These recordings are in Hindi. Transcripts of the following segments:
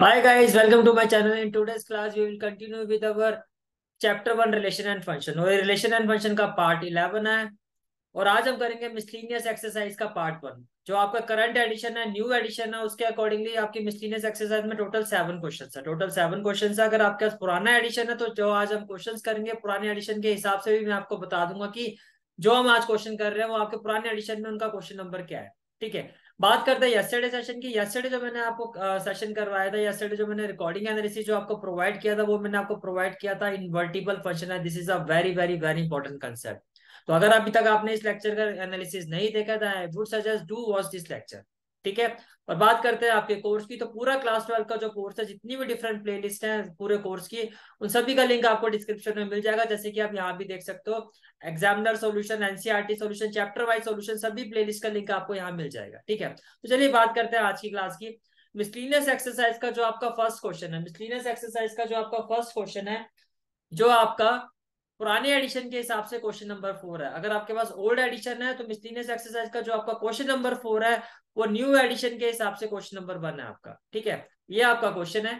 Hi guys, welcome to my channel. In today's class, we will continue with our chapter one relation and function. और relation and function का part eleven है और आज हम करेंगे miscellaneous exercise का part one. जो आपका current edition है, new edition है, उसके accordingly आपकी miscellaneous exercise में total seven questions है. Total seven questions है. अगर आपके पास पुराना edition है तो जो आज हम questions करेंगे पुराने edition के हिसाब से भी मैं आपको बता दूंगा कि जो हम आज question कर रहे हैं वो आपके पुराने edition में उनका question number क्या है ठीक है बात करते हैं यस्टरडे सेशन की यस्टरडे जो मैंने आपको सेशन करवाया था यस्टरडे जो मैंने रिकॉर्डिंग एनालिसिस जो आपको प्रोवाइड किया था वो मैंने आपको प्रोवाइड किया था इनवर्टिबल फंक्शन है this is a very very very important concept तो अगर अभी तक आपने इस लेक्चर का एनालिसिस नहीं देखा था I would suggest do watch this lecture ठीक है और बात करते हैं आपके कोर्स की तो पूरा क्लास ट्वेल्व का जो कोर्स है जितनी भी डिफरेंट प्लेलिस्ट हैं पूरे कोर्स की उन सभी का लिंक आपको डिस्क्रिप्शन में मिल जाएगा जैसे कि आप यहाँ भी देख सकते हो examiner solution NCERT solution chapter wise solution सभी प्ले का लिंक आपको यहाँ मिल जाएगा ठीक है तो चलिए बात करते हैं आज की क्लास की मिसलिनियस एक्सरसाइज का जो आपका फर्स्ट क्वेश्चन है मिसलिनियस एक्सरसाइज का जो आपका फर्स्ट क्वेश्चन है जो आपका पुराने एडिशन के हिसाब से क्वेश्चन नंबर फोर है अगर आपके पास ओल्ड एडिशन है तो मिस्टीनियस एक्सरसाइज का जो आपका क्वेश्चन नंबर फोर है वो न्यू एडिशन के हिसाब से क्वेश्चन नंबर वन है आपका ठीक है ये आपका क्वेश्चन है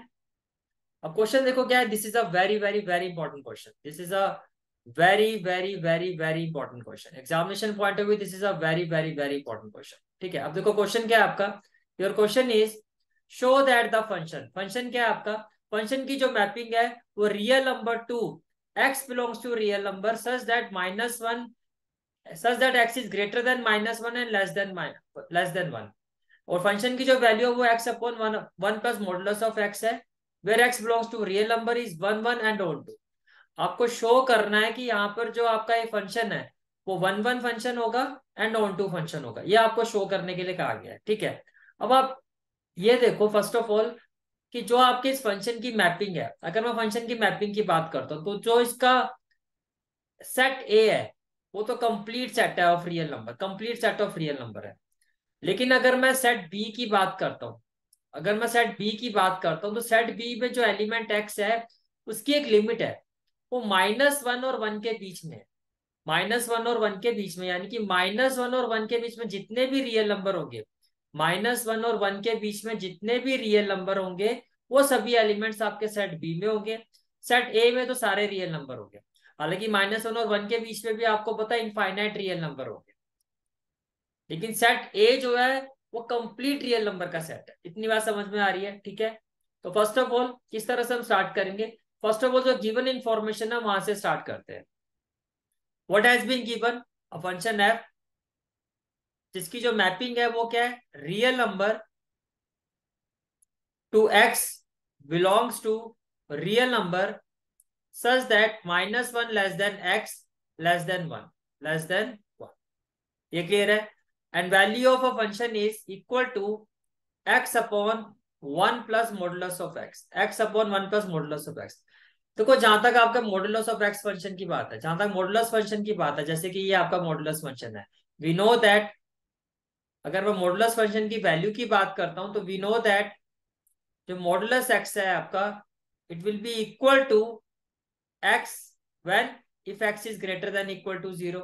अब क्वेश्चन देखो क्या है this is a very very very important question this is a very very very very important question examination point of view this is a very very very important question ठीक है अब देखो क्वेश्चन क्या है आपका your question is show that the function function क्या है आपका फंक्शन की जो मैपिंग है वो real number to x belongs to real number such that minus 1 such that x is greater than minus 1 and less than minus less than 1 or function ki jo value hai wo x upon 1 1 plus modulus of x hai where x belongs to real number is 1 1 and all आपको शो करना है कि यहाँ पर जो आपका ये फंक्शन है वो वन वन फंक्शन होगा एंड ऑन टू फंक्शन होगा ये आपको शो करने के लिए कहा गया है ठीक है अब आप ये देखो फर्स्ट ऑफ ऑल कि जो आपके इस फंक्शन की मैपिंग है अगर मैं फंक्शन की मैपिंग की बात करता हूँ तो जो इसका सेट ए है वो तो कंप्लीट सेट है of real number complete set of real number है लेकिन अगर मैं सेट बी की बात करता हूँ अगर मैं सेट बी की बात करता हूँ तो सेट बी में जो एलिमेंट एक्स है उसकी एक लिमिट है वो माइनस वन और वन के बीच में माइनस वन और वन के बीच में यानी कि माइनस वन और वन के बीच में जितने भी रियल नंबर होंगे माइनस वन और वन के बीच में जितने भी रियल नंबर होंगे वो सभी एलिमेंट्स आपके सेट बी में होंगे सेट ए में तो सारे रियल नंबर होंगे हालांकि माइनस वन और वन के बीच में भी आपको पता है इनफाइनाइट रियल नंबर होंगे लेकिन सेट ए जो है वो कंप्लीट रियल नंबर का सेट है इतनी बात समझ में आ रही है ठीक है तो फर्स्ट ऑफ ऑल किस तरह से हम स्टार्ट करेंगे फर्स्ट ऑफ ऑल जो गिवन इन्फॉर्मेशन है वहां से स्टार्ट करते हैं what has been given a function f जिसकी जो मैपिंग है वो क्या है real number to x belongs to real number such that minus one less than x less than one less than one ये क्लियर है and value of a function is equal to x upon one plus modulus of x x upon one plus modulus of x देखो जहां तक आपका मॉडल ऑफ एक्स फंक्शन की बात है जहां तक मोडलस फंक्शन की बात है जैसे कि ये आपका मॉडल फंक्शन है वी नो दैट अगर मैं मॉडुलस फंक्शन की वैल्यू की बात करता हूं तो वी नो दैट जो मॉडुलस एक्स है आपका it will be equal to x when if x is greater than equal to zero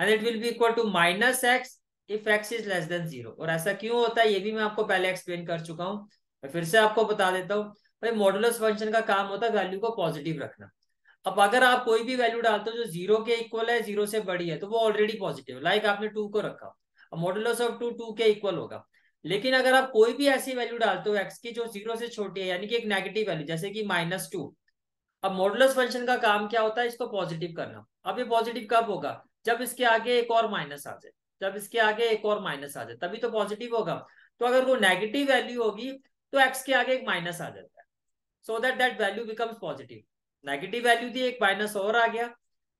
and it will be equal to minus x if x is less than zero और ऐसा क्यों होता है ये भी मैं आपको पहले एक्सप्लेन कर चुका हूँ मैं फिर से आपको बता देता हूँ भाई मॉडुलस फंक्शन का काम होता है वैल्यू को पॉजिटिव रखना अब अगर आप कोई भी वैल्यू डालते हो जो जीरो के इक्वल है जीरो से बड़ी है तो वो ऑलरेडी पॉजिटिव लाइक आपने टू को रखा मॉडुलस ऑफ टू टू के इक्वल होगा लेकिन अगर आप कोई भी ऐसी वैल्यू डालते हो एक्स की जो जीरो से छोटी है यानी कि एक नेगेटिव वैल्यू जैसे कि माइनस टू अब मॉडुलस फंक्शन का काम क्या होता है इसको पॉजिटिव करना अब ये पॉजिटिव कब होगा जब इसके आगे एक और माइनस आ जाए जब इसके आगे एक और माइनस आ जाए तभी तो पॉजिटिव होगा तो अगर वो नेगेटिव वैल्यू होगी तो एक्स के आगे एक माइनस आ जाता है so that that value becomes positive negative value थी एक माइनस और आ गया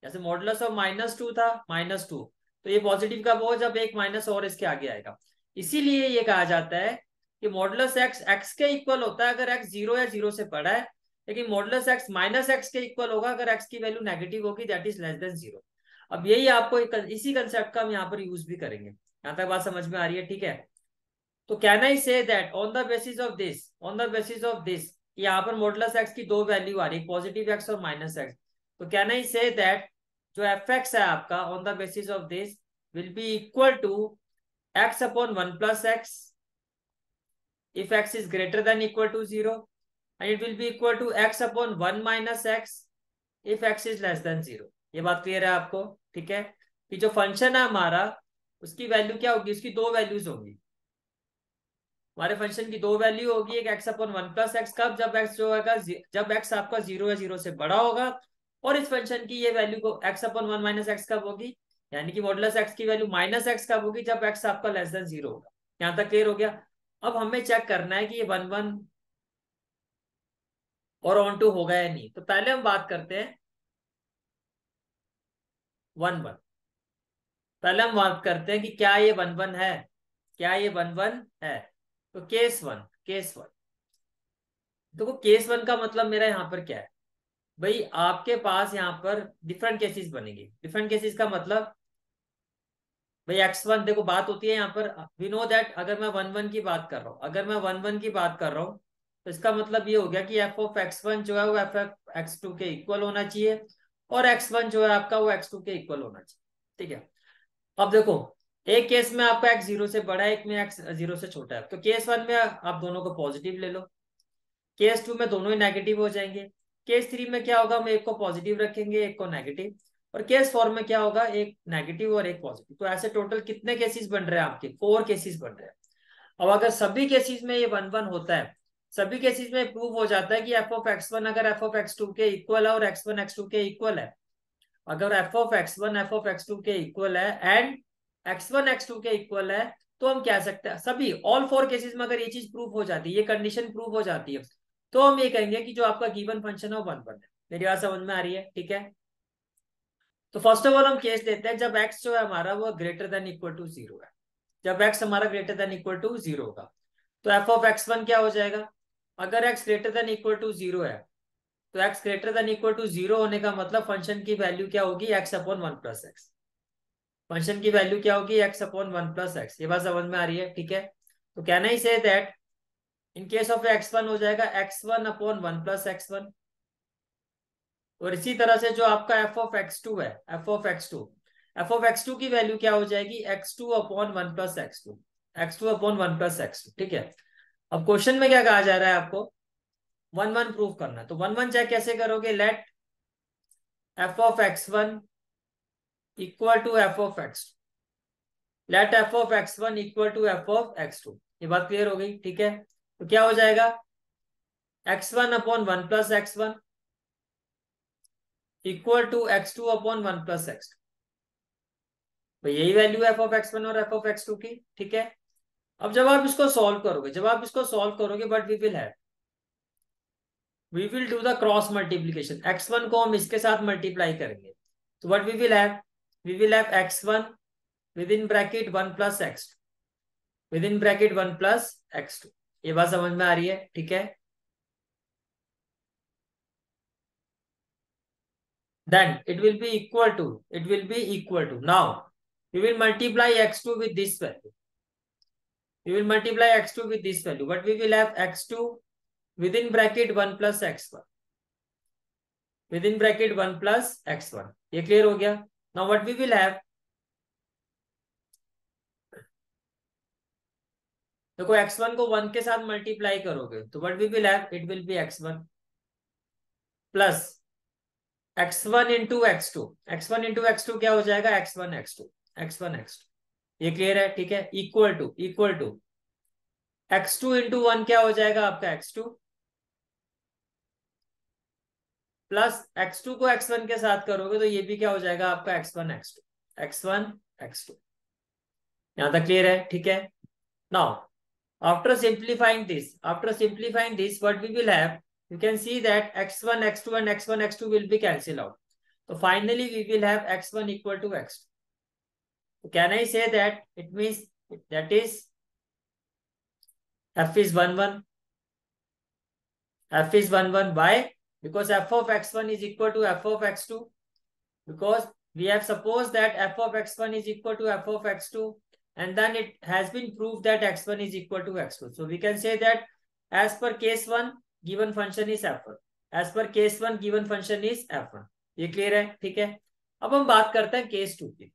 जैसे मॉडुलस ऑफ माइनस टू था माइनस टू तो ये पॉजिटिव कब बोझ जब एक माइनस और इसके आगे आएगा इसीलिए ये कहा जाता है कि मॉडलस एक्स एक्स के इक्वल होता है अगर एक्स जीरो या जीरो से बड़ा है लेकिन मॉडलस एक्स माइनस एक्स के इक्वल होगा अगर एक्स की वैल्यू नेगेटिव होगी that is less than zero अब यही आपको इसी कंसेप्ट का हम यहाँ पर यूज भी करेंगे यहाँ तक बात समझ में आ रही है ठीक है तो can I say that on the basis of this on the basis of this यहाँ पर मॉडलस एक्स की दो वैल्यू आ रही है पॉजिटिव एक्स और माइनस एक्स तो कैन आई से दैट जो एफ एक्स है आपका on the basis of this will be equal to x upon one plus x if x is greater than equal to zero and it will be equal to x upon one minus x if x is less than zero ये बात क्लियर है आपको ठीक है कि जो फंक्शन है हमारा उसकी वैल्यू क्या होगी उसकी दो वैल्यूज होंगी हमारे फंक्शन की दो वैल्यू होगी एक x upon one plus x कब जब एक्स जो होगा जब एक्स आपका जीरो या जीरो से बड़ा होगा और इस फंक्शन की ये वैल्यू को x upon one minus x कब होगी यानी कि मॉडल एक्स की वैल्यू माइनस एक्स कब होगी जब एक्स आपका लेस देन जीरो होगा यहाँ तक क्लियर हो गया अब हमें चेक करना है कि ये वन वन और ऑन टू होगा या नहीं तो पहले हम बात करते हैं वन वन पहले हम बात करते हैं कि क्या ये वन वन है क्या ये वन वन है तो केस वन केस वन देखो तो केस वन का मतलब मेरा यहां पर क्या है भाई आपके पास यहाँ पर डिफरेंट केसेस बनेंगे डिफरेंट केसेस का मतलब भाई एक्स वन देखो बात होती है यहाँ पर वी नो दैट अगर मैं वन वन की बात कर रहा हूँ अगर मैं वन वन की बात कर रहा हूँ तो इसका मतलब ये हो गया कि एफ ऑफ एक्स वन जो है वो एफ एफ एक्स टू के इक्वल होना चाहिए और एक्स वन जो है आपका वो एक्स टू के इक्वल होना चाहिए ठीक है अब देखो एक केस में आपका एक्स जीरो से बड़ा है एक में एक्स जीरो से छोटा है तो केस वन में आप दोनों को पॉजिटिव ले लो केस टू में दोनों ही नेगेटिव हो जाएंगे केस थ्री में क्या होगा हम एक को पॉजिटिव रखेंगे एक को नेगेटिव और केस फोर में क्या होगा एक नेगेटिव और एक पॉजिटिव तो ऐसे टोटल कितने केसेस बन रहे हैं आपके फोर केसेस बन रहे हैं अब अगर सभी केसेस में ये वन वन होता है सभी केसेस में प्रूव हो जाता है कि एफ ऑफ एक्स वन अगर एफ ऑफ एक्स टू के इक्वल है और एक्स वन एक्स टू के इक्वल है अगर f of x one f of x two के इक्वल है and x one x two के इक्वल है तो हम कह सकते हैं सभी ऑल फोर केसेस में अगर ये चीज प्रूफ हो जाती है ये कंडीशन प्रूफ हो जाती है तो हम ये कहेंगे कि जो आपका गिवन फंक्शन है वो वन वन है मेरी बात समझ में आ रही है ठीक है तो फर्स्ट ऑफ ऑल हम केस देते हैं जब एक्स जो है हमारा वो greater than equal to zero है जब एक्स हमारा greater than equal to zero होगा तो एफ ऑफ एक्स वन क्या हो जाएगा अगर x greater than equal to zero है तो x greater than equal to zero होने का मतलब फंक्शन की वैल्यू क्या होगी x upon one plus x function की वैल्यू क्या होगी x upon one plus x ये बात समझ में आ रही है ठीक है तो can I say that in case of x one हो जाएगा x one upon one plus x one और इसी तरह से जो आपका एफ ऑफ एक्स टू है f of x two f of x two की वैल्यू क्या हो जाएगी x two upon one plus x two x two upon one plus x two ठीक है अब क्वेश्चन में क्या कहा जा रहा है आपको वन वन प्रूफ करना तो वन वन चेक कैसे करोगे let f of x one equal to f of x two let f of x one equal to f of x two ये बात क्लियर हो गई ठीक है तो क्या हो जाएगा x one upon one plus x one equal to x two upon one plus x तो यही value f of x one और एफ ऑफ एक्स टू की ठीक है अब जब आप इसको सॉल्व करोगे जब आप इसको सॉल्व करोगे but we will have we will do the cross multiplication x one को हम इसके साथ मल्टीप्लाई करेंगे तो what we will have we will have x one within bracket one plus x two within bracket one plus x two ये बात समझ में आ रही है ठीक है then it will be equal to it will be equal to now you will multiply x2 with this value you will multiply x2 with this value but we will have x2 within bracket 1 plus x1 within bracket 1 plus x1 ye clear ho gaya now what we will have देखो एक्स वन को वन के साथ मल्टीप्लाई करोगे तो what we will be it will be x one plus x one into x two x one into x two क्या हो जाएगा x one x two x one x two ये क्लियर है ठीक है equal to equal to x two into one क्या हो जाएगा आपका x two plus x two को एक्स वन के साथ करोगे तो ये भी क्या हो जाएगा आपका x one x two x one x two यहां तक क्लियर है ठीक है now After simplifying this, after simplifying this, what we will have, you can see that x1, x2 and x1, x2 will be cancelled out. So finally, we will have x1 equal to x2. can I say that it means that is f is 1, 1. f is 1, 1. Why? Because f of x1 is equal to f of x2. Because we have supposed that f of x1 is equal to f of x2. and then it has been proved that x1 is equal to x2. So we can say that as per case 1, given function is f1. As per case 1, given function is f1. ye clear hai theek hai ab hum baat karte hain case 2 ki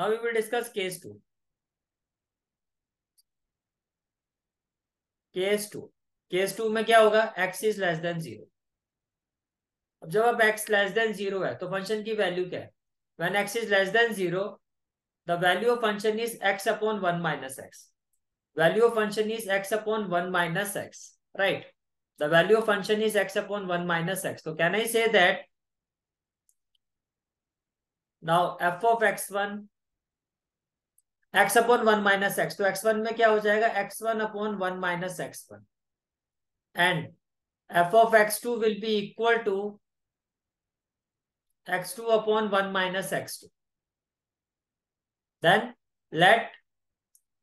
now we will discuss case 2 case two case two में क्या होगा x is less than zero जब आप एक्स लेस देन जीरो है तो फंक्शन की वैल्यू क्या है when x is less than 0, the value of function is x upon 1 minus x. Value of function is x upon 1 minus x, right? The value of function is x upon 1 minus x. So can I say that now f of x1 x upon 1 minus x. So x1 में kya ho jayega? x1 upon 1 minus x1 and f of x2 will be equal to x2 upon 1 minus x2. Then let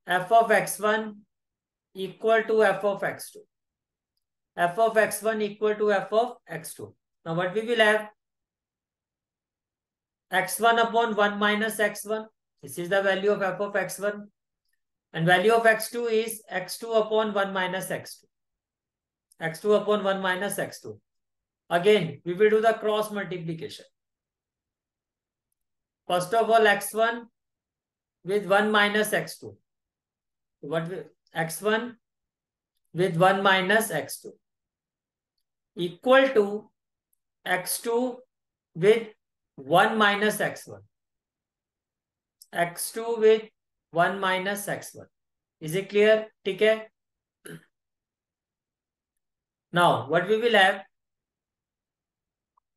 f of x1 equal to f of x2. f of x1 equal to f of x2. Now what we will have? x1 upon 1 minus x1. This is the value of f of x1. And value of x2 is x2 upon 1 minus x2. x2 upon 1 minus x2. Again, we will do the cross multiplication. First of all, x1 with 1 minus x2. What x1 with 1 minus x2 equal to x2 with 1 minus x1. x2 with 1 minus x1. Is it clear? Okay. Now, what we will have?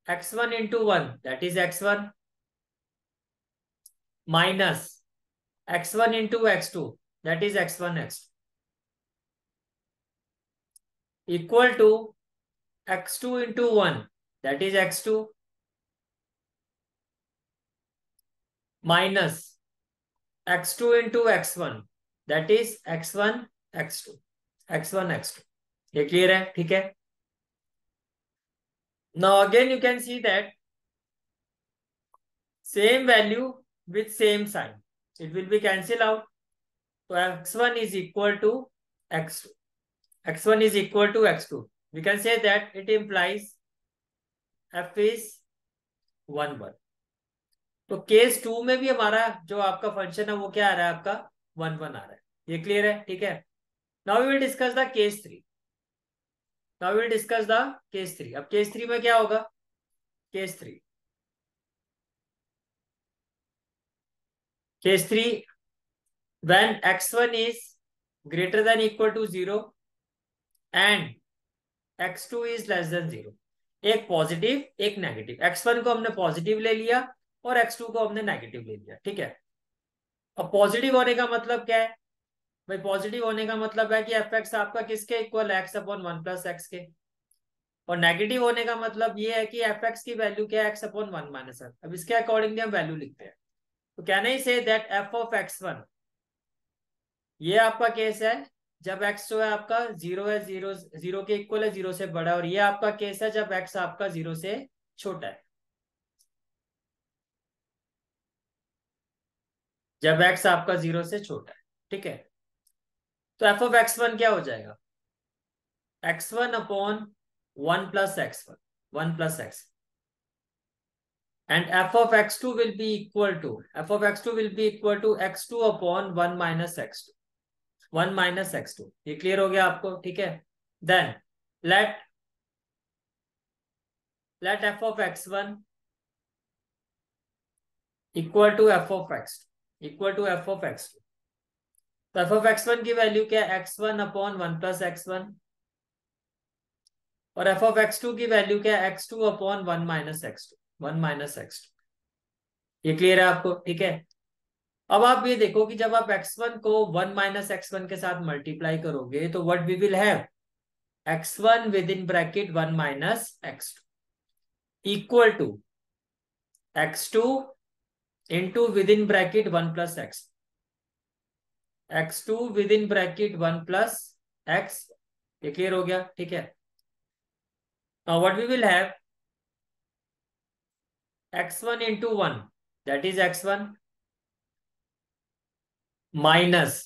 x1 into 1, that is x1 minus x1 into x2 that is x1 x equal to x2 into 1 that is x2 minus x2 into x1 that is x1 x2 x1 x2 ये क्लियर है ठीक है now again you can see that same value with same sign. It will be cancel out. So x one is equal to x x one is equal to x two. We can say that it implies f is one one तो केस टू में भी हमारा जो आपका फंक्शन है वो क्या आ रहा है आपका वन वन आ रहा है ये क्लियर है ठीक है now will discuss the case three now will discuss the case three अब केस थ्री में क्या होगा case three Case 3, when x1 is greater than equal to 0 and x2 is less than 0. एक पॉजिटिव एक नेगेटिव x1 को हमने पॉजिटिव ले लिया और x2 को हमने नेगेटिव ले लिया ठीक है अब पॉजिटिव होने का मतलब क्या है भाई पॉजिटिव होने का मतलब है कि एफ एक्स आपका किसके equal x upon one plus x के और नेगेटिव होने का मतलब ये है कि एफ एक्स की वैल्यू क्या है एक्स अपॉन वन माइनस अब इसके अकॉर्डिंगली हम वैल्यू लिखते हैं तो can I say that f of x one ये आपका केस है जब एक्स जो है आपका जीरो है जीरो जीरो के इक्वल है जीरो से बड़ा और ये आपका केस है जब एक्स आपका जीरो से छोटा है जब एक्स आपका जीरो से छोटा है ठीक है तो एफ ऑफ एक्स वन क्या हो जाएगा x one upon one plus x one one plus x one and f of x2 will be equal to, f of x2 will be equal to x2 upon 1 minus x2. 1 minus x2. ये clear हो गया आपको, ठीक है? Then, let, let f of x1 equal to f of x2, equal to f of x2. तो f of x1 की वैल्यू क्या है? x1 upon 1 plus x1 और f of x2 की वैल्यू क्या है? x2 upon 1 minus x2. One minus x two ये क्लियर है आपको ठीक है अब आप ये देखो कि जब आप एक्स वन को वन माइनस एक्स वन के साथ मल्टीप्लाई करोगे तो what we will have one within bracket one minus x two equal to x two two within bracket one plus x x two within bracket one plus x ये क्लियर हो गया ठीक है what we will have x1 into 1 that is x1 minus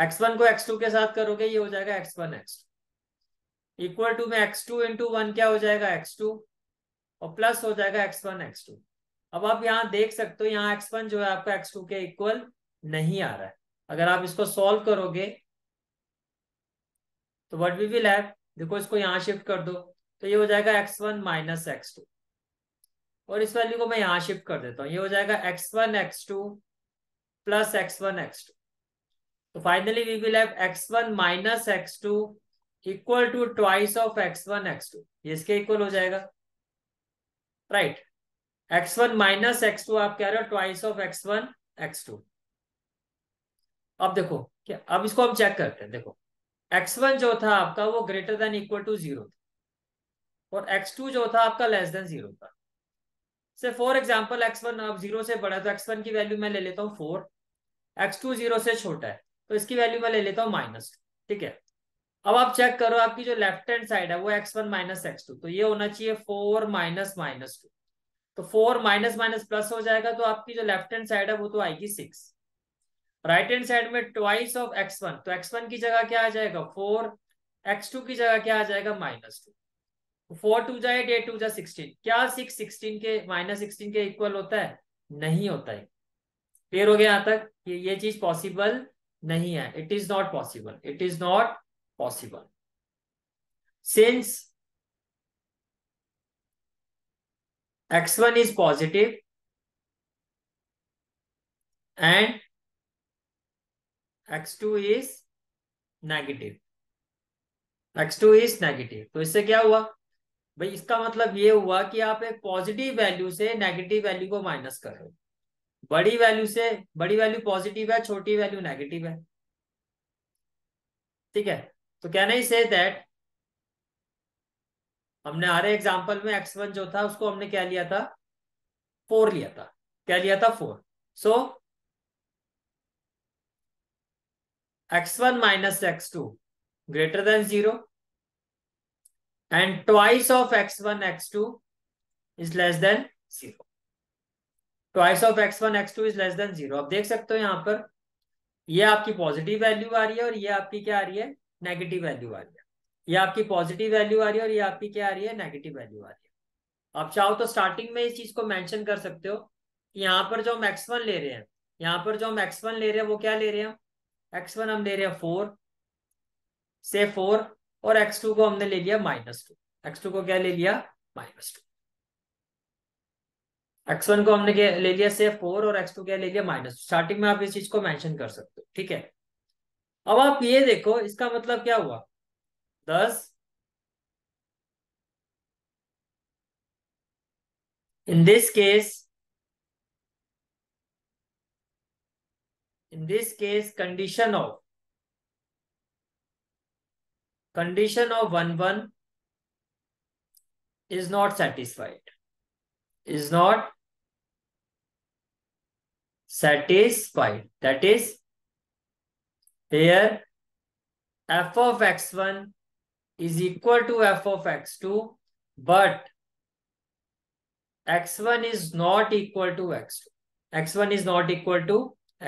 x1 को x2 के साथ करोगे ये हो जाएगा x1 x2 इक्वल टू में x2 इंटू वन क्या हो जाएगा x2 और प्लस हो जाएगा x1 x2 अब आप यहाँ देख सकते हो यहाँ x1 जो है आपका x2 के इक्वल नहीं आ रहा है अगर आप इसको सॉल्व करोगे तो वट वी विल हैव देखो इसको यहाँ शिफ्ट कर दो तो ये हो जाएगा x1 one minus x to और इस वैल्यू को मैं यहां शिफ्ट कर देता हूँ ये हो जाएगा x one x two plus x one x two तो finally we will have x one minus x two equal to twice of x one x two ये इसके इक्वल हो जाएगा right x one minus x two आप कह रहे हो twice of x one x two अब देखो क्या अब इसको हम चेक करते हैं देखो एक्स वन जो था आपका वो greater than equal to zero था और x2 जो था आपका लेस देन जीरो था से फॉर एग्जाम्पल एक्स वन अब जीरो से बड़ा तो एक्स वन की वैल्यू मैं ले लेता हूँ फोर एक्स टू जीरो से छोटा है तो इसकी वैल्यू मैं ले लेता हूँ माइनस ठीक है अब आप चेक करो आपकी जो लेफ्ट हैंड साइड है वो x one minus x two तो ये होना चाहिए फोर माइनस माइनस टू तो फोर माइनस माइनस प्लस हो जाएगा तो आपकी जो लेफ्ट हैंड साइड है वो तो आएगी सिक्स राइट हैंड साइड में ट्वाइस ऑफ एक्स वन तो एक्स वन की जगह क्या आ जाएगा फोर एक्स टू की जगह क्या आ जाएगा माइनस टू फोर टू जाए एट एट टू जाए सिक्सटीन क्या सिक्स सिक्सटीन के माइनस सिक्सटीन के इक्वल होता है नहीं होता है क्लियर हो गया यहां तक कि ये चीज पॉसिबल नहीं है it is not possible it is not possible since x one is positive and x two is negative x two is negative तो इससे क्या हुआ भाई इसका मतलब ये हुआ कि आप एक पॉजिटिव वैल्यू से नेगेटिव वैल्यू को माइनस कर रहे हो बड़ी वैल्यू से बड़ी वैल्यू पॉजिटिव है छोटी वैल्यू नेगेटिव है ठीक है तो कैन आई से दैट हमने रहे एग्जाम्पल में एक्स वन जो था उसको हमने क्या लिया था फोर लिया था क्या लिया था for so x one minus x two greater than zero and twice of x1 x2 is less than 0 twice of x1 x2 is less than 0 आप देख सकते हो यहाँ पर ये आपकी पॉजिटिव वैल्यू आ रही है और ये आपकी क्या आ रही है नेगेटिव वैल्यू आ रही है ये आपकी पॉजिटिव वैल्यू आ रही है और ये आपकी क्या आ रही है नेगेटिव वैल्यू आ रही है आप चाहो तो स्टार्टिंग में इस चीज को मेंशन कर सकते हो कि यहाँ पर जो हम एक्स वन ले रहे हैं यहाँ पर जो हम एक्स वन ले रहे हैं वो क्या ले रहे हैं एक्स वन हम ले रहे हैं फोर से फोर और एक्स टू को हमने ले लिया माइनस टू एक्स टू को क्या ले लिया माइनस टू एक्स वन को हमने क्या ले लिया से फोर और एक्स टू क्या ले लिया माइनस टू स्टार्टिंग में आप इस चीज को मेंशन कर सकते हो ठीक है अब आप ये देखो इसका मतलब क्या हुआ thus in this case in this case condition of condition of 1 1 is not satisfied is not satisfied that is here f of x1 is equal to f of x2 but x1 is not equal to x2 x1 is not equal to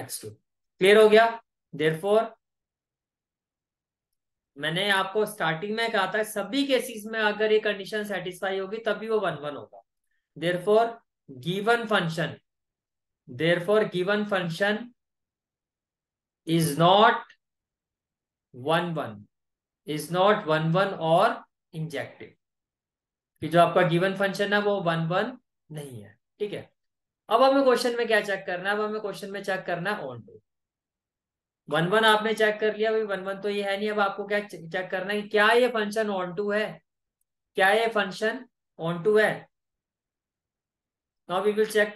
x2 clear ho gaya therefore मैंने आपको स्टार्टिंग में कहा था सभी केसेस में अगर ये कंडीशन सेटिस्फाई होगी तभी वो वन वन होगा therefore given function therefore given function is not one one is not one one और इंजेक्टिव कि जो आपका गिवन फंक्शन है वो वन वन नहीं है ठीक है अब हमें क्वेश्चन में क्या चेक करना है अब हमें क्वेश्चन में चेक करना है ऑन टू वन वन आपने चेक कर लिया भाई वन वन तो ये है नहीं अब आपको क्या चेक करना है क्या ये फंक्शन ऑन टू है क्या ये फंक्शन ऑन टू है now we will check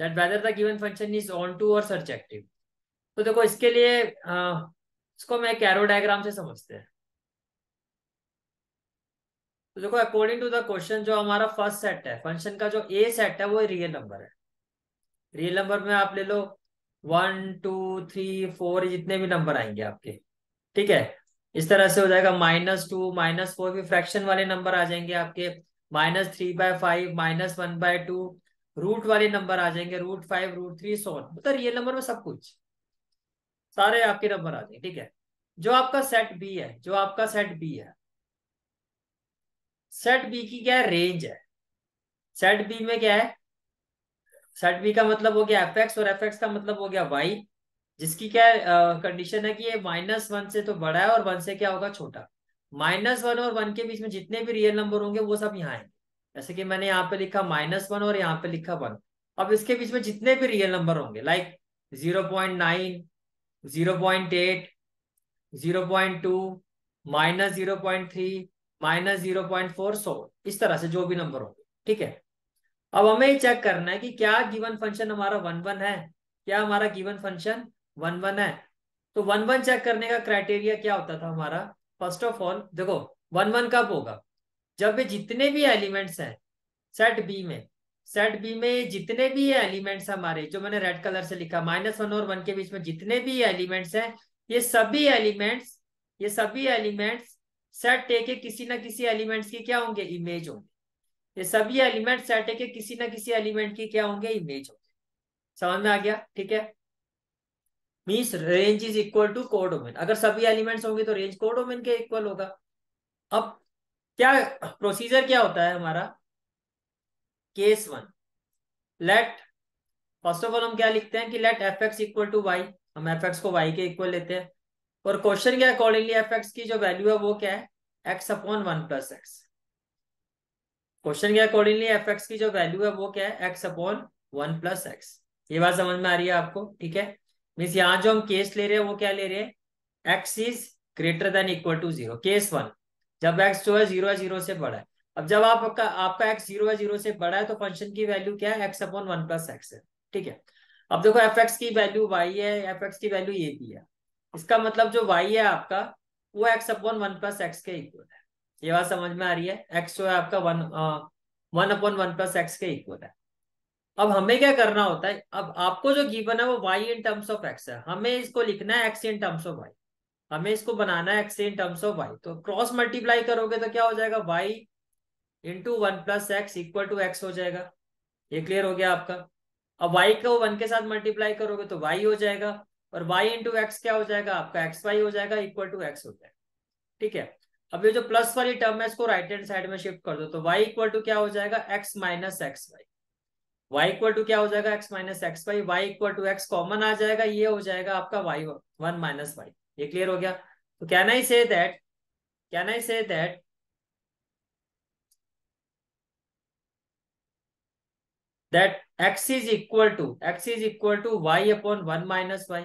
that whether the given function is onto और or तो देखो इसके लिए आ, इसको मैं कैरो डायग्राम से समझते हैं तो देखो अकॉर्डिंग टू द क्वेश्चन जो हमारा फर्स्ट सेट है फंक्शन का जो ए सेट है वो रियल नंबर है रियल नंबर में आप ले लो वन टू थ्री फोर जितने भी नंबर आएंगे आपके ठीक है इस तरह से हो जाएगा माइनस टू माइनस फोर भी फ्रैक्शन वाले नंबर आ जाएंगे आपके minus three by five minus one by two root वाले नंबर आ जाएंगे root five root three so मतलब ये नंबर में सब कुछ सारे आपके नंबर आ जाएंगे ठीक है जो आपका सेट बी है जो आपका सेट बी है सेट बी की क्या है रेंज है सेट बी में क्या है सेट बी का मतलब हो गया एफ एक्स और एफ एक्स का मतलब हो गया वाई जिसकी क्या कंडीशन है कि ये माइनस वन से तो बड़ा है और वन से क्या होगा छोटा माइनस वन और वन के बीच में जितने भी रियल नंबर होंगे वो सब यहाँ आएंगे जैसे कि मैंने यहाँ पे लिखा माइनस वन और यहाँ पे लिखा वन अब इसके बीच में जितने भी रियल नंबर होंगे like zero point nine zero point eight zero point two minus zero point three minus zero point four so इस तरह से जो भी नंबर होंगे ठीक है अब हमें चेक करना है कि क्या गिवन फंक्शन हमारा वन वन है क्या हमारा गिवन फंक्शन वन वन है तो वन वन चेक करने का क्राइटेरिया क्या होता था हमारा फर्स्ट ऑफ ऑल देखो वन वन कब होगा जब ये जितने भी एलिमेंट्स हैं सेट बी में सेट बी में जितने भी एलिमेंट्स हमारे जो मैंने रेड कलर से लिखा माइनस वन और वन के बीच में जितने भी एलिमेंट्स हैं ये सभी एलिमेंट्स ये सभी एलिमेंट्स सेट ए के किसी ना किसी एलिमेंट्स के क्या होंगे इमेज होंगे ये सभी एलिमेंट सेट के किसी ना किसी एलिमेंट की क्या होंगे इमेज होंगे समझ में आ गया ठीक है means range is equal to codomain अगर सभी एलिमेंट्स होंगे तो रेंज कोडोमेन के इक्वल होगा अब क्या प्रोसीजर क्या होता है हमारा case one let first of all हम क्या लिखते हैं कि let f x equal to y हम एफ एक्स को वाई के इक्वल लेते हैं और क्वेश्चन के अकॉर्डिंगली एफ एक्स की जो वैल्यू है वो क्या है x upon one plus x question के अकॉर्डिंगली एफ एक्स की जो वैल्यू है वो क्या है x upon one plus x ये बात समझ में आ रही है आपको ठीक है मीन्स यहाँ जो हम केस ले रहे हैं वो क्या ले रहे हैं x is greater than equal to zero case one जब एक्स जो है जीरो है जीरो से बड़ा है अब जब आपका आपका एक्स जीरो है जीरो से बड़ा है तो फंक्शन की वैल्यू क्या है x upon one plus x है ठीक है अब देखो एफ एक्स की वैल्यू वाई है एफ एक्स की वैल्यू ये भी है इसका मतलब जो वाई है आपका वो x upon one plus x के इक्वल है ये बात समझ में आ रही है एक्स जो है आपका one one upon one plus x के इक्वल है अब हमें क्या करना होता है अब आपको जो गिवन है वो y in terms of x है हमें इसको लिखना है x in terms of y हमें इसको बनाना है x in terms of y तो क्रॉस मल्टीप्लाई करोगे तो क्या हो जाएगा y into one plus x equal to x हो जाएगा ये क्लियर हो गया आपका अब वाई को वन के साथ मल्टीप्लाई करोगे तो वाई हो जाएगा और वाई इंटू एक्स क्या हो जाएगा आपका एक्स वाई हो जाएगा इक्वल टू एक्स हो जाएगा ठीक है अब ये जो प्लस वाली टर्म है इसको राइट हैंड साइड में शिफ्ट कर दो तो वाई इक्वल टू क्या हो जाएगा x minus x y y equal to क्या हो जाएगा x minus x y y equal to x common आ जाएगा ये हो जाएगा आपका वाई वन माइनस वाई ये क्लियर हो गया तो can I say that can I say that that x is equal to x is equal to y upon one minus y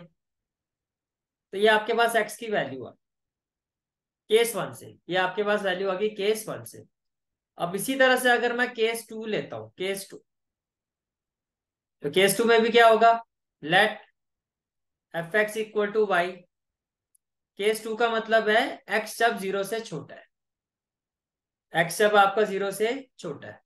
तो ये आपके पास एक्स की वैल्यू है केस वन से ये आपके पास वैल्यू आ गई केस वन से अब इसी तरह से अगर मैं केस टू लेता हूं केस टू तो केस टू में भी क्या होगा let f x equal to y case two का मतलब है एक्स जब जीरो से छोटा है एक्स जब आपका जीरो से छोटा है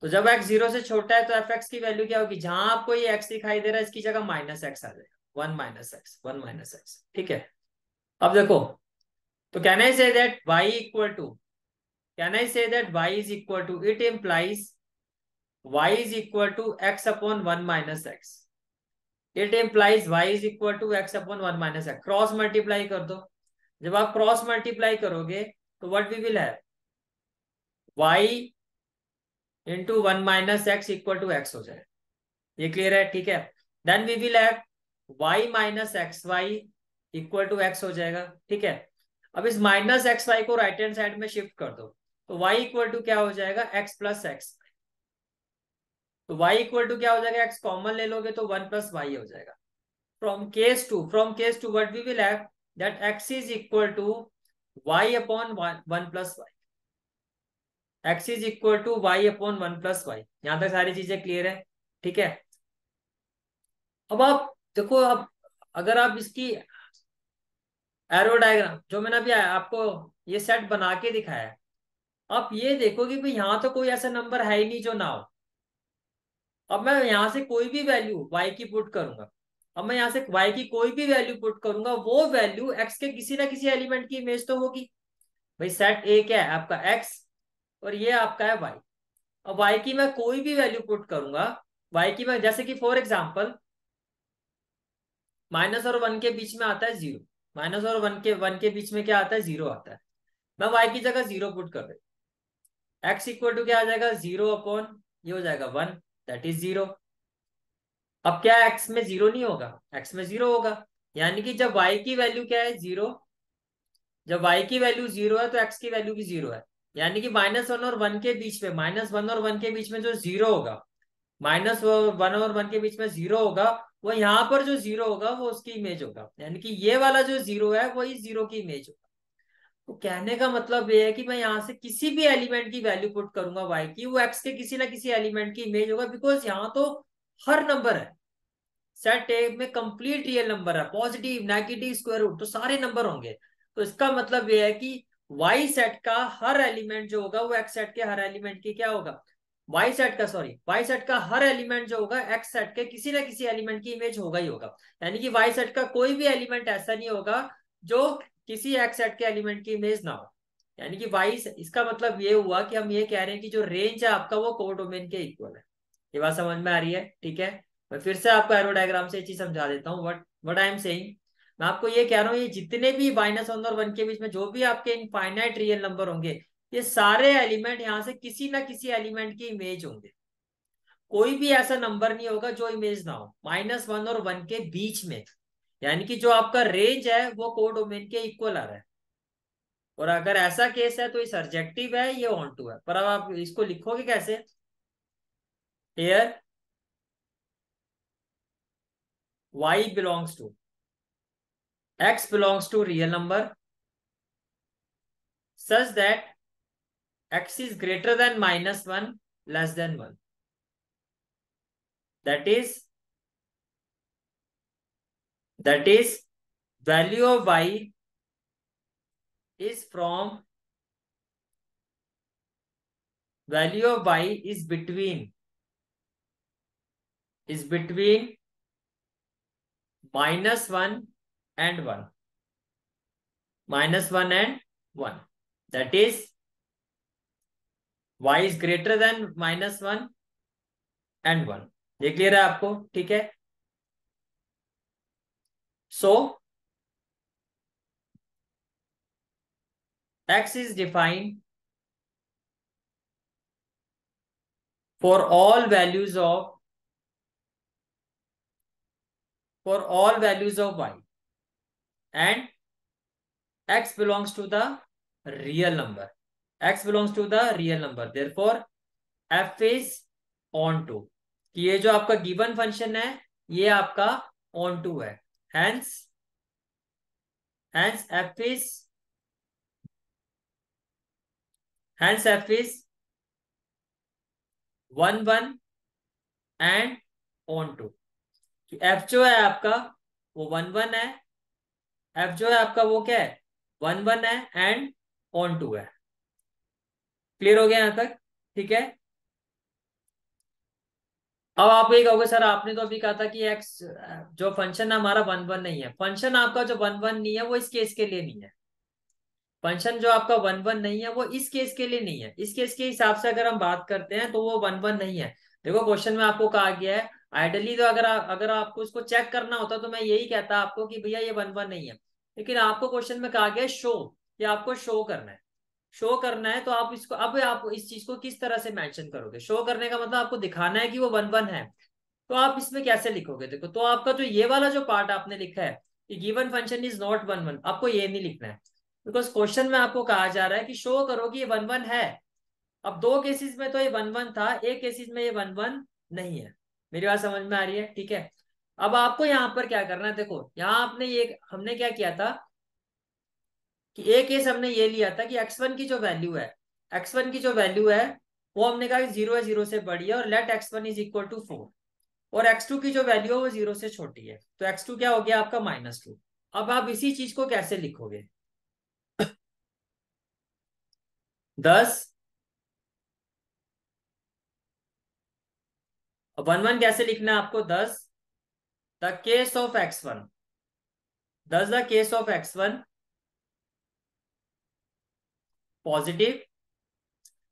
तो जब एक्स जीरो से छोटा है तो एफ एक्स की वैल्यू क्या होगी जहां आपको ये एक्स दिखाई दे रहा है इसकी जगह माइनस एक्स आ जाएगा one minus x one minus x ठीक है अब देखो तो can I say that y equal to can I say that y is equal to it implies y is equal to x upon one minus x it implies y is equal to x upon one minus x cross multiply कर दो जब आप क्रॉस मल्टीप्लाई करोगे तो what we will have y into one minus x equal to x हो जाए ये क्लियर है ठीक है then we will have y minus x y equal to x हो जाएगा ठीक है अब इस माइनस एक्स वाई को राइट हैंड साइड में शिफ्ट कर दो तो y इक्वल टू क्या हो जाएगा x प्लस एक्स तो y इक्वल टू क्या हो जाएगा x कॉमन ले लोगे तो वन प्लस वाई हो जाएगा from case two from case two what we will have that x is equal to y upon one plus y x is equal to y upon one plus y यहां तक सारी चीजें क्लियर है ठीक है अब आप देखो अब अगर आप इसकी एरो डायग्राम जो मैंने अभी आपको ये सेट बना के दिखाया आप ये देखो कि भाई यहां तो कोई ऐसा नंबर है ही नहीं जो ना हो अब मैं यहां से कोई भी वैल्यू y की पुट करूंगा अब मैं यहाँ से y की कोई भी वैल्यू पुट करूंगा वो वैल्यू x के किसी ना किसी एलिमेंट की इमेज तो होगी भाई सेट ए क्या है आपका x और ये आपका है y अब y की मैं कोई भी वैल्यू पुट करूंगा y की मैं जैसे कि फॉर एग्जाम्पल माइनस और वन के बीच में आता है जीरो माइनस और वन के वन के बीच में क्या आता है जीरो आता है मैं वाई की जगह जीरो पुट कर दे एक्स इक्वल टू क्या आ जाएगा जीरो अपॉन ये हो जाएगा वन दैट इज जीरो अब क्या एक्स में जीरो नहीं होगा एक्स में जीरो होगा यानी कि जब वाई की वैल्यू क्या है जीरो जब वाई की वैल्यू जीरो है तो एक्स की वैल्यू भी जीरो है यानी कि माइनस वन और वन के बीच में माइनस वन और वन के बीच में जो जीरो होगा माइनस वन और वन के बीच में जीरो होगा वो यहाँ पर जो जीरो होगा वो उसकी इमेज होगा यानी कि ये वाला जो जीरो है वही जीरो की इमेज होगा तो कहने का मतलब ये है कि मैं यहाँ से किसी भी एलिमेंट की वैल्यू पुट करूंगा वाई की वो एक्स के किसी ना किसी एलिमेंट की इमेज होगा बिकॉज यहाँ तो हर नंबर है सेट ए में कंप्लीट रियल नंबर है पॉजिटिव नेगेटिव स्क्वायर रूट तो सारे नंबर होंगे तो इसका मतलब ये है कि वाई सेट का हर एलिमेंट जो होगा वो एक्स सेट के हर एलिमेंट की क्या होगा वाई सेट का सॉरी वाई सेट का हर एलिमेंट जो होगा एक्स सेट के किसी ना किसी एलिमेंट की इमेज होगा ही होगा यानी कि वाई सेट का कोई भी एलिमेंट ऐसा नहीं होगा जो किसी एक्स सेट के एलिमेंट की इमेज ना हो यानी कि वाई इसका मतलब ये हुआ कि हम ये कह रहे हैं कि जो रेंज है आपका वो डोमेन के इक्वल है ये बात समझ में आ रही है ठीक है मैं फिर से आपको एरो डायग्राम से चीज समझा देता हूँ what what I am saying मैं आपको ये कह रहा हूँ ये जितने भी माइनस वन और वन के बीच में जो भी आपके इनफाइनाइट रियल नंबर होंगे ये सारे एलिमेंट यहां से किसी ना किसी एलिमेंट की इमेज होंगे कोई भी ऐसा नंबर नहीं होगा जो इमेज ना हो माइनस वन और वन के बीच में यानी कि जो आपका रेंज है वो कोडोमेन के इक्वल आ रहा है और अगर ऐसा केस है तो ये सब्जेक्टिव है ये ऑन टू है पर अब आप इसको लिखोगे कैसे here y belongs to x belongs to real number such that x is greater than minus 1, less than 1. That is, that is value of y is from, value of y is between, is between minus 1 and 1. Minus 1 and 1. That is y is greater than minus one and one ये क्लियर है आपको ठीक है so x is defined for all values of for all values of y and x belongs to the real number x belongs to the real number therefore f is on to कि ये जो आपका गिवन फंक्शन है ये आपका ऑन टू है hence hence f is hence f is one one and onto f जो है आपका वो वन वन है एफ जो है आपका वो क्या है वन वन है एंड ऑन टू है क्लियर हो गया यहाँ तक ठीक है अब आप ये कहोगे सर आपने तो अभी कहा था कि एक्स जो फंक्शन है हमारा वन वन नहीं है फंक्शन आपका जो वन वन नहीं है वो इस केस के लिए नहीं है फंक्शन जो आपका वन वन नहीं है वो इस केस के लिए नहीं है इस केस के हिसाब से अगर हम बात करते हैं तो वो वन वन नहीं है देखो क्वेश्चन में आपको कहा गया है आइडली तो अगर आ, अगर आपको इसको चेक करना होता तो मैं यही कहता आपको कि भैया ये वन वन नहीं है लेकिन आपको क्वेश्चन में कहा गया है शो कि आपको शो करना है शो करना है तो आप इसको अब आप इस चीज को किस तरह से मेंशन करोगे शो करने का मतलब आपको दिखाना है कि वो वन वन है तो आप इसमें कैसे लिखोगे देखो तो आपका जो ये वाला जो पार्ट आपने लिखा है कि given function is not one one आपको ये नहीं लिखना है बिकॉज क्वेश्चन में आपको कहा जा रहा है कि शो करो कि ये वन वन है अब दो केसेस में तो ये वन वन था एक केसेस में ये वन वन नहीं है मेरी बात समझ में आ रही है ठीक है अब आपको यहाँ पर क्या करना है देखो यहाँ आपने ये हमने क्या किया था कि एक केस हमने ये लिया था कि एक्स वन की जो वैल्यू है एक्स वन की जो वैल्यू है वो हमने कहा जीरो है जीरो से बड़ी है और let x one is equal to four और एक्स टू की जो वैल्यू है वो जीरो से छोटी है तो एक्स टू क्या हो गया आपका माइनस टू अब आप इसी चीज को कैसे लिखोगे दस वन वन कैसे लिखना है आपको thus the case of x one thus the case of x one positive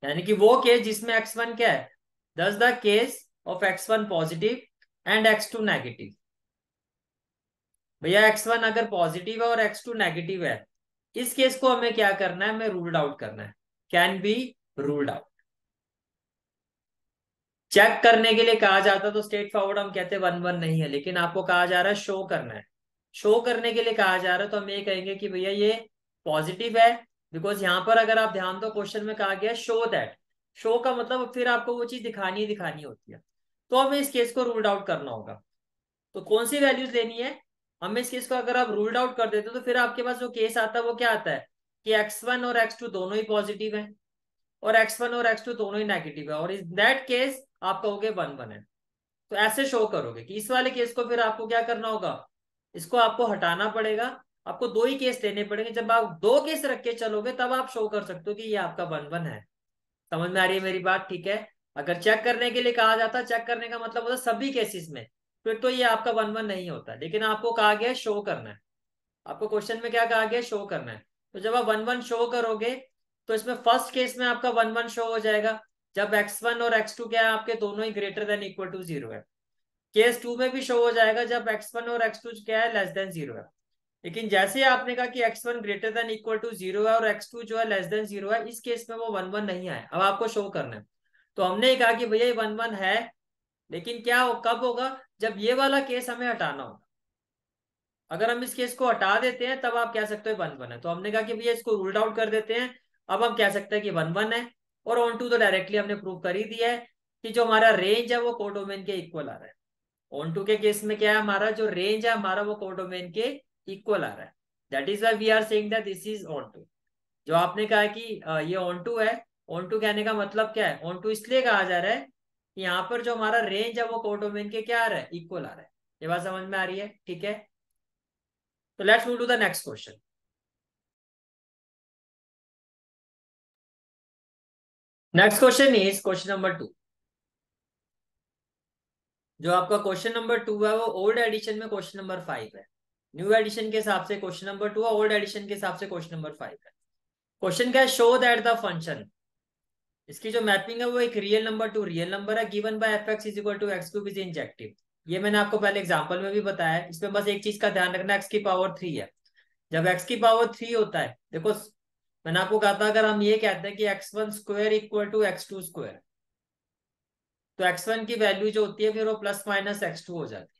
यानी कि वो केस जिसमें एक्स वन क्या है thus the case of x one positive and x two negative भैया एक्स वन अगर पॉजिटिव है और एक्स टू नेगेटिव है इस केस को हमें क्या करना है हमें रूल्ड आउट करना है can be ruled out check करने के लिए कहा जाता है तो स्टेट फॉरवर्ड हम कहते हैं वन वन नहीं है लेकिन आपको कहा जा रहा है शो करना है शो करने के लिए कहा जा रहा है तो हम ये कहेंगे कि भैया ये पॉजिटिव है बिकॉज यहाँ पर अगर आप ध्यान दो क्वेश्चन में कहा गया शो दैट शो का मतलब फिर आपको वो चीज दिखानी ही दिखानी होती है तो हमें इस केस को रूल्ड आउट करना होगा तो कौन सी वैल्यूज लेनी है हमें इस केस को अगर आप रूल्ड आउट कर देते तो फिर आपके पास जो केस आता है वो क्या आता है कि एक्स वन और एक्स टू दोनों ही पॉजिटिव है और एक्स वन और एक्स टू दोनों ही नेगेटिव है और इस दैट केस आप कहोगे वन वन है तो ऐसे शो करोगे कि इस वाले केस को फिर आपको क्या करना होगा इसको आपको हटाना पड़ेगा आपको दो ही केस देने पड़ेंगे जब आप दो केस रख के चलोगे तब आप शो कर सकते हो कि ये आपका वन वन है समझ में आ रही है मेरी बात ठीक है अगर चेक करने के लिए कहा जाता चेक करने का मतलब होता सभी केसेस में फिर तो ये आपका वन वन नहीं होता लेकिन आपको कहा गया शो करना है आपको क्वेश्चन में क्या कहा गया शो करना है तो जब आप वन वन शो करोगे तो इसमें फर्स्ट केस में आपका वन वन शो हो जाएगा जब एक्स वन और एक्स टू क्या है आपके दोनों ही greater than equal to zero है केस टू में भी शो हो जाएगा जब एक्स वन और एक्स टू क्या है लेस देन जीरो है लेकिन जैसे आपने कहा कि x one greater than equal to zero है और एक्स टू जो है लेस देन जीरो है इस केस में वो वन वन नहीं आए अब आपको शो करना है तो हमने कहा कि भैया ये वन वन है लेकिन क्या हो कब होगा जब ये वाला केस हमें हटाना होगा अगर हम इस केस को हटा देते हैं तब आप कह सकते हो वन वन है तो हमने कहा कि भैया इसको रूल्ड आउट कर देते हैं अब हम कह सकते हैं कि वन वन है और ऑन टू तो डायरेक्टली हमने प्रूव कर ही दिया है कि जो हमारा रेंज है वो कोडोमेन के इक्वल आ रहा है ऑन टू के केस में क्या है हमारा जो रेंज है हमारा वो कोडोमेन के इक्वल आ रहा है that is why we are saying that this is onto जो आपने कहा कि ये ऑन टू है ऑन टू कहने का मतलब क्या है ऑन टू इसलिए कहा जा रहा है कि यहाँ पर जो हमारा रेंज है वो कोटोमेन के क्या आ रहा है इक्वल आ रहा है ये बात समझ में आ रही है ठीक है तो let's move to the next question next question is question number two जो आपका क्वेश्चन नंबर टू है वो ओल्ड एडिशन में क्वेश्चन नंबर फाइव है न्यू एडिशन के हिसाब से क्वेश्चन नंबर टू और ओल्ड एडिशन के हिसाब से क्वेश्चन नंबर फाइव है क्वेश्चन क्या है शो दैट द फंक्शन इसकी जो मैपिंग है वो एक real number to real number है given by f x is equal to x cube is injective ये मैंने आपको पहले एग्जाम्पल में भी बताया इसमें बस एक चीज का ध्यान रखना एक्स की पावर थ्री है जब एक्स की पावर थ्री होता है देखो मैंने आपको कहा था अगर हम ये कहते हैं कि x one square equal to x two square तो एक्स वन की वैल्यू जो होती है फिर वो प्लस माइनस एक्स टू हो जाती है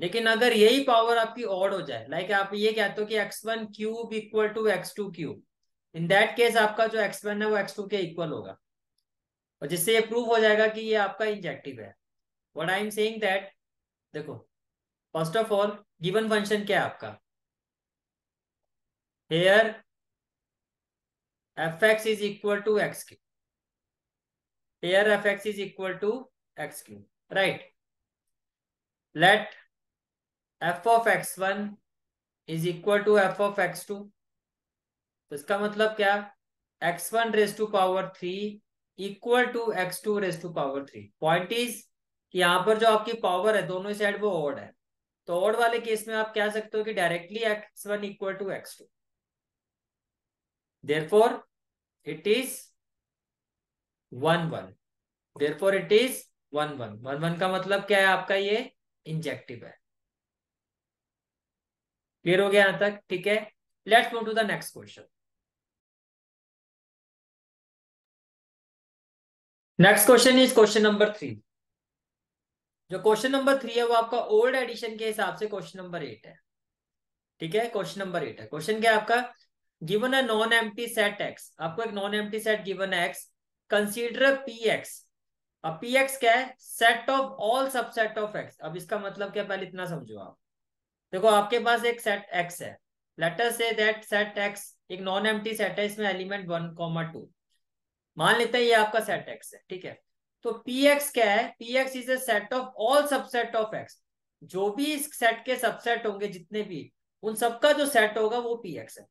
लेकिन अगर यही पावर आपकी ऑड हो जाए लाइक आप ये कहते हो कि x one cube equal to x two cube in that case आपका जो एक्स वन है वो एक्स टू के इक्वल होगा और जिससे ये प्रूव हो जाएगा कि ये आपका इंजेक्टिव है what I am saying that देखो first of all given function क्या है आपका here f x is equal to x cube here f x is equal to x cube right let f of x one is equal to f of x two इसका मतलब क्या x one raise to power three equal to x two raise to power three point is यहां पर जो आपकी पावर है दोनों साइड वो ऑड है तो ऑड वाले केस में आप कह सकते हो कि directly x one equal to x two it is one one therefore it is one one one one का मतलब क्या है आपका ये इंजेक्टिव है क्लियर हो गया यहां तक ठीक है let's go to the next question next question is question number three जो क्वेश्चन नंबर थ्री है वो आपका ओल्ड एडिशन के हिसाब से क्वेश्चन नंबर एट है ठीक है क्वेश्चन नंबर एट है क्वेश्चन क्या है आपका गिवन है नॉन एम्प्टी सेट एक्स आपको एक नॉन एम्प्टी सेट गिवन है एक्स कंसिडर पी एक्स अब पी एक्स क्या है set of all subset of x अब इसका मतलब क्या पहले इतना समझो आप देखो आपके पास एक सेट एक्स है let us say that set x एक नॉन एम सेट है इसमें एलिमेंट वन कॉमा टू मान लेते हैं ये आपका सेट एक्स है ठीक है तो पी एक्स क्या है p x is set of all subset of x जो भी इस सेट के सबसेट होंगे जितने भी उन सबका जो सेट होगा वो पी एक्स है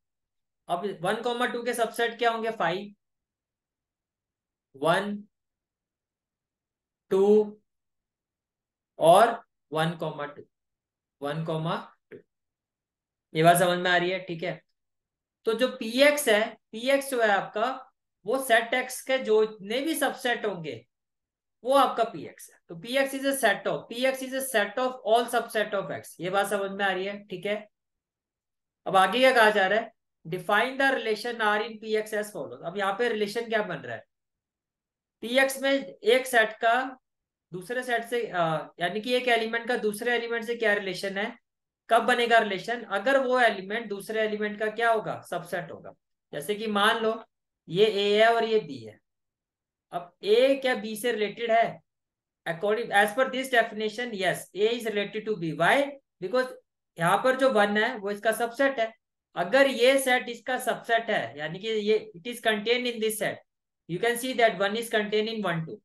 अब वन कॉमा टू के सबसेट क्या होंगे फाइव वन टू और one comma two one comma ये बात समझ में आ रही है ठीक है तो जो पी एक्स है पी एक्स जो है आपका वो सेट एक्स के जो जितने भी सबसेट होंगे वो आपका पी एक्स है तो p x is a set of p x is a set of all subset of x ये बात समझ में आ रही है ठीक है अब आगे क्या कहा जा रहा है define the relation R in p x as follow अब यहाँ पे रिलेशन क्या बन रहा है पी एक्स में एक सेट का दूसरे सेट से यानी कि एक एलिमेंट का दूसरे एलिमेंट से क्या रिलेशन है कब बनेगा रिलेशन अगर वो एलिमेंट दूसरे एलिमेंट का क्या होगा सबसेट होगा जैसे कि मान लो ये ए है और ये बी है अब ए क्या बी से रिलेटेड है according as per this definition yes A is related to B why because यहाँ पर जो वन है वो इसका सबसेट है अगर ये सेट इसका सबसेट है यानी कि ये it is contain in this set you can see that one is contain in one two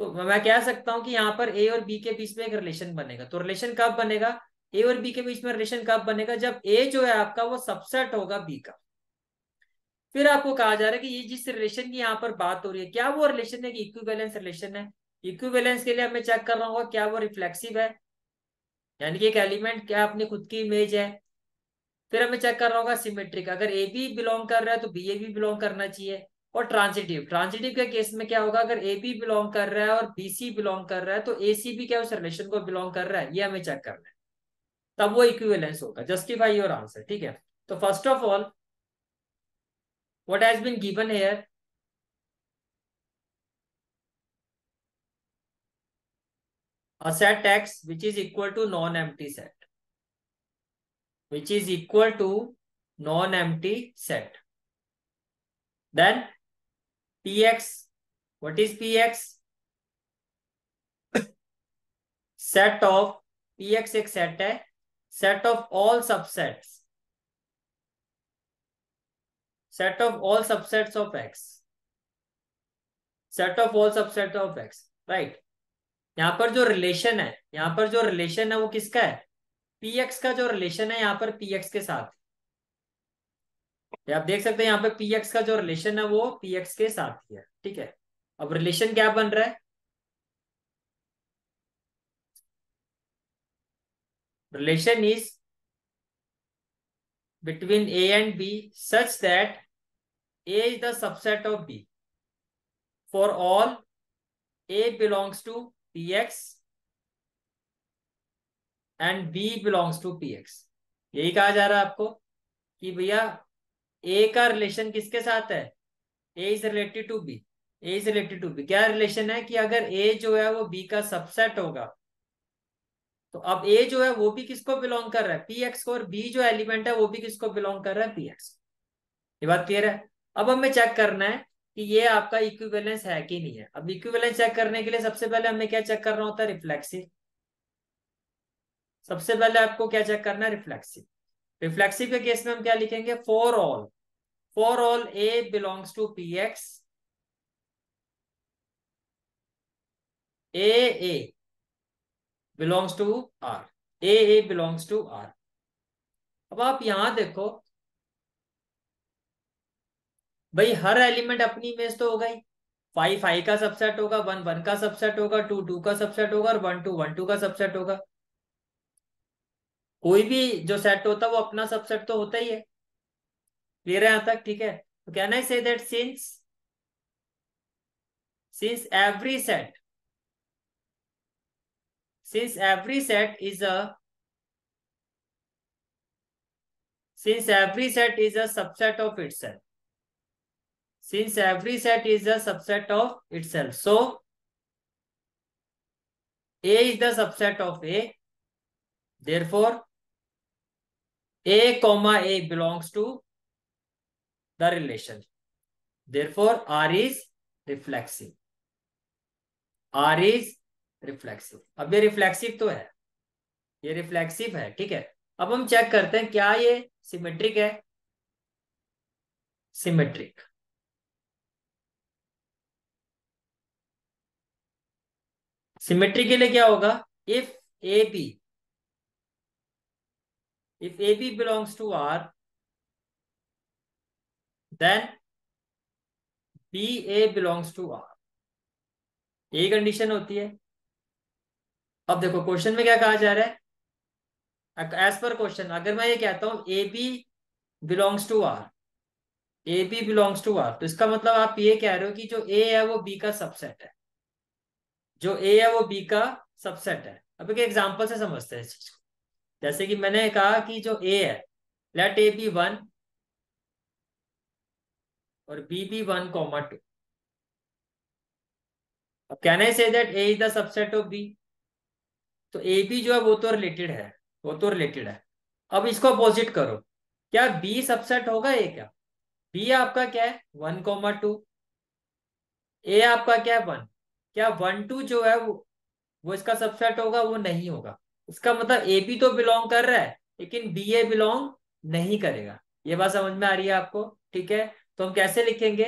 तो मैं कह सकता हूं कि यहाँ पर ए और बी के बीच में एक रिलेशन बनेगा तो रिलेशन कब बनेगा ए और बी के बीच में रिलेशन कब बनेगा जब ए जो है आपका वो सबसेट होगा बी का फिर आपको कहा जा रहा है कि ये जिस रिलेशन की यहाँ पर बात हो रही है क्या वो रिलेशन है कि इक्विवेलेंस रिलेशन है इक्विवेलेंस के लिए हमें चेक करना होगा क्या वो रिफ्लेक्सिव है यानी कि एक एलिमेंट क्या अपनी खुद की इमेज है फिर हमें चेक करना होगा सिमेट्रिक अगर ए बी बिलोंग कर रहा है तो बी ए भी बिलोंग करना चाहिए और ट्रांसिटिव ट्रांसिटिव के केस में क्या होगा अगर ए बी बिलोंग कर रहा है और बी सी बिलोंग कर रहा है तो ए सी भी क्या उस रिलेशन को बिलोंग कर रहा है ये हमें चेक करना है तब वो इक्विवेलेंस होगा जस्टिफाई योर आंसर ठीक है तो first of all what has been given here a set x which is equal to non empty set which is equal to non empty set then p x what is p x set of p x एक सेट है set of all subsets set of all subsets of x set of all subset of x right यहां पर जो रिलेशन है यहां पर जो रिलेशन है वो किसका है पी एक्स का जो रिलेशन है यहां पर पी एक्स के साथ आप देख सकते हैं यहां पर पी एक्स का जो रिलेशन है वो पी एक्स के साथ ही है ठीक है अब रिलेशन क्या बन रहा है relation is is A and B such that A is the subset of B for all A belongs to p x and B belongs to p x यही कहा जा रहा है आपको कि भैया ए का रिलेशन किसके साथ है A is related to B A is related to B क्या रिलेशन है कि अगर ए जो है वो बी का सबसेट होगा तो अब ए जो है वो भी किसको बिलोंग कर रहा है पी एक्स को और बी जो एलिमेंट है वो भी किसको बिलोंग कर रहा है पी एक्स ये बात क्लियर है अब हमें चेक करना है कि ये आपका इक्विवेलेंस है कि नहीं है अब इक्विवेलेंस चेक करने के लिए सबसे पहले हमें क्या चेक करना होता है रिफ्लेक्सिव सबसे पहले आपको क्या चेक करना है रिफ्लेक्सिव रिफ्लेक्सिव के केस में हम क्या लिखेंगे for all for all A belongs to p x A A belongs to R A A belongs to R अब आप यहां देखो भाई हर एलिमेंट अपनी इमेज तो होगा ही फाइव फाइव का सबसेट होगा वन वन का सबसेट होगा टू टू का सबसेट होगा और वन टू वन टू का सबसेट होगा कोई भी जो सेट होता है वो अपना सबसेट तो होता ही है क्लियर है यहां तक ठीक है तो can I say that since since every set Since every set is a since every set is a subset of itself. Since every set is a subset of itself. So, A is the subset of A. Therefore, A comma A belongs to the relation. Therefore, R is reflexive. R is reflexive अब ये रिफ्लेक्सिव तो है ये रिफ्लेक्सिव है ठीक है अब हम चेक करते हैं क्या ये सिमेट्रिक है सिमेट्रिक सिमेट्री के लिए क्या होगा if A B if A B belongs to R then B A belongs to R यही कंडीशन होती है अब देखो क्वेश्चन में क्या कहा जा रहा है एज पर क्वेश्चन अगर मैं ये कहता हूं A B belongs to R A B belongs to R तो इसका मतलब आप ये कह रहे हो कि जो ए है वो बी का सबसेट है जो ए है वो बी का सबसेट है अब एक एग्जाम्पल से समझते हैं इस चीज को जैसे कि मैंने कहा कि जो ए है लेट ए बी वन और B be one comma two can I say that A is the subset of B तो ए बी जो है वो तो रिलेटेड है वो तो रिलेटेड है अब इसको अपोजिट करो क्या बी सबसेट होगा ए क्या बी आपका क्या है वन कोमा टू ए आपका क्या है वन क्या वन टू जो है वो वो इसका सबसेट होगा वो नहीं होगा इसका मतलब ए बी तो बिलोंग कर रहा है लेकिन बी ए बिलोंग नहीं करेगा ये बात समझ में आ रही है आपको ठीक है तो हम कैसे लिखेंगे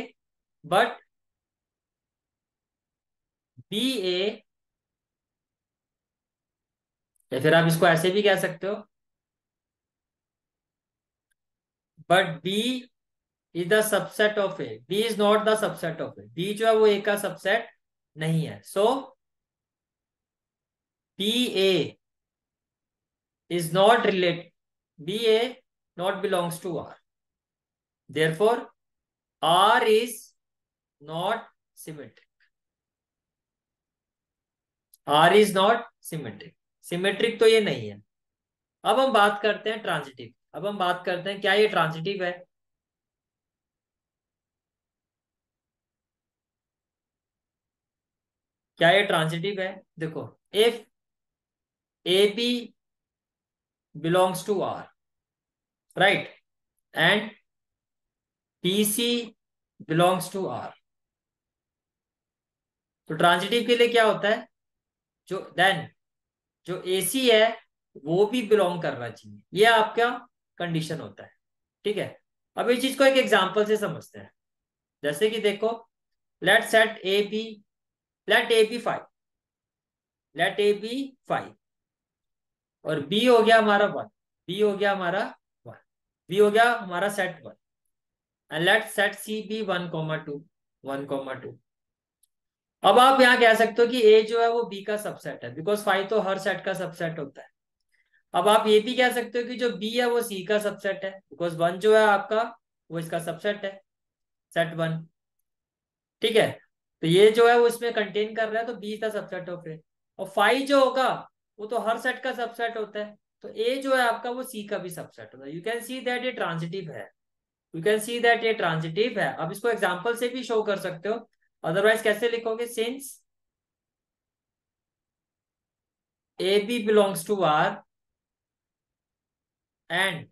बट बी ए या फिर आप इसको ऐसे भी कह सकते हो but B is the subset of A B is not the subset of A B जो है वो ए का सबसेट नहीं है so B A is not relate B A not belongs to R therefore R is not symmetric R is not symmetric symmetric तो ये नहीं है अब हम बात करते हैं ट्रांजिटिव अब हम बात करते हैं क्या ये ट्रांजिटिव है क्या ये ट्रांजिटिव है देखो if A B belongs to R right and B C belongs to R तो ट्रांजिटिव के लिए क्या होता है जो देन जो एसी है वो भी बिलोंग करना चाहिए ये आपका कंडीशन होता है ठीक है अब इस चीज को एक एग्जाम्पल से समझते हैं जैसे कि देखो let set A be let A be five let A be five और बी हो गया हमारा वन बी हो गया हमारा वन बी हो गया हमारा set one and let set C be one comma two one comma two अब आप यहाँ कह सकते हो कि ए जो है वो बी का सबसेट है बिकॉज फाइव तो हर सेट का सबसेट होता है अब आप ये भी कह सकते हो कि जो बी है वो सी का सबसेट है बिकॉज वन जो है आपका वो इसका सबसेट है सेट वन ठीक है तो ये जो है वो इसमें कंटेन कर रहा है तो बी का सबसेट हो फिर और फाइव जो होगा वो तो हर सेट का सबसेट होता है तो ए जो है आपका वो सी का भी सबसेट होता है यू कैन सी दैट ये ट्रांजिटिव है यू कैन सी दैट ये ट्रांजिटिव है अब इसको एग्जाम्पल से भी शो कर सकते हो अदरवाइज कैसे लिखोगे since A B belongs to R and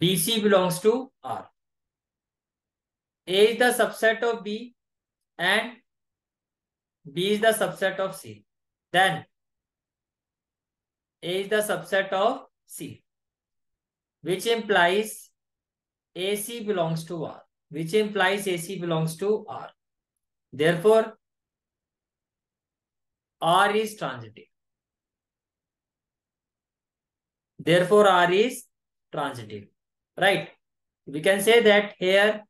B C belongs to R A is the subset of B and B is the subset of C then A is the subset of C which implies A C belongs to R which implies AC belongs to R. Therefore, R is transitive. Therefore, R is transitive, right? We can say that here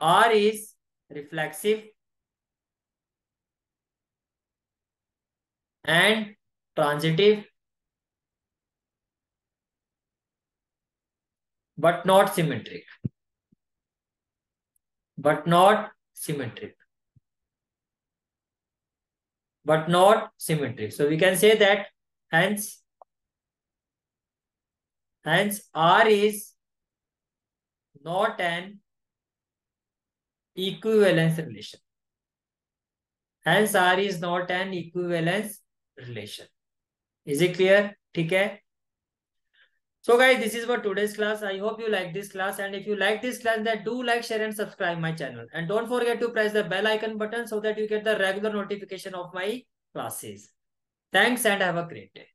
R is reflexive and transitive but not symmetric. But not symmetric. But not symmetric. So we can say that hence, hence R is not an equivalence relation. Hence R is not an equivalence relation. Is it clear? Okay. So guys, this is for today's class. I hope you like this class. And if you like this class, then do like, share and subscribe my channel. And don't forget to press the bell icon button so that you get the regular notification of my classes. Thanks and have a great day.